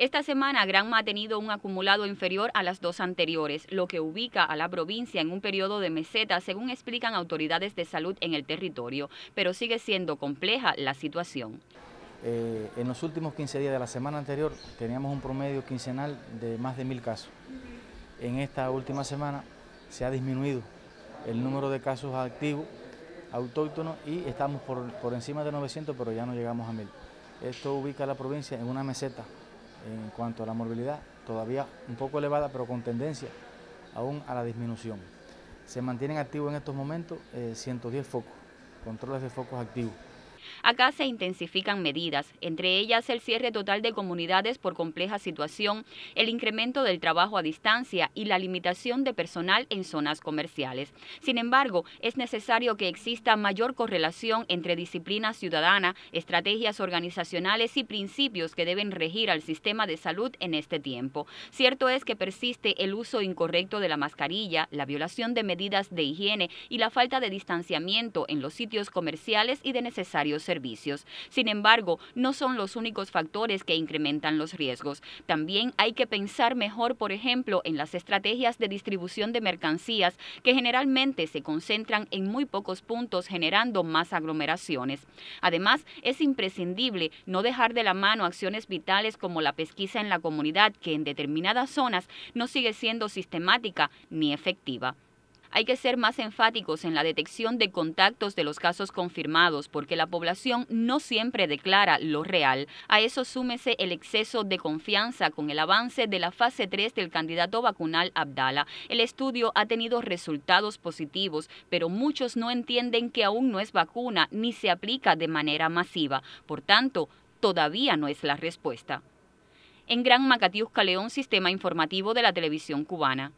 Esta semana Granma ha tenido un acumulado inferior a las dos anteriores, lo que ubica a la provincia en un periodo de meseta, según explican autoridades de salud en el territorio, pero sigue siendo compleja la situación. Eh, en los últimos 15 días de la semana anterior teníamos un promedio quincenal de más de mil casos. En esta última semana se ha disminuido el número de casos activos autóctonos y estamos por, por encima de 900, pero ya no llegamos a mil. Esto ubica a la provincia en una meseta en cuanto a la morbilidad, todavía un poco elevada, pero con tendencia aún a la disminución. Se mantienen activos en estos momentos 110 eh, focos, controles de focos activos. Acá se intensifican medidas, entre ellas el cierre total de comunidades por compleja situación, el incremento del trabajo a distancia y la limitación de personal en zonas comerciales. Sin embargo, es necesario que exista mayor correlación entre disciplina ciudadana, estrategias organizacionales y principios que deben regir al sistema de salud en este tiempo. Cierto es que persiste el uso incorrecto de la mascarilla, la violación de medidas de higiene y la falta de distanciamiento en los sitios comerciales y de necesarios servicios. Sin embargo, no son los únicos factores que incrementan los riesgos. También hay que pensar mejor, por ejemplo, en las estrategias de distribución de mercancías que generalmente se concentran en muy pocos puntos generando más aglomeraciones. Además, es imprescindible no dejar de la mano acciones vitales como la pesquisa en la comunidad que en determinadas zonas no sigue siendo sistemática ni efectiva. Hay que ser más enfáticos en la detección de contactos de los casos confirmados porque la población no siempre declara lo real. A eso súmese el exceso de confianza con el avance de la fase 3 del candidato vacunal Abdala. El estudio ha tenido resultados positivos, pero muchos no entienden que aún no es vacuna ni se aplica de manera masiva. Por tanto, todavía no es la respuesta. En Gran Macatiusca León, Sistema Informativo de la Televisión Cubana.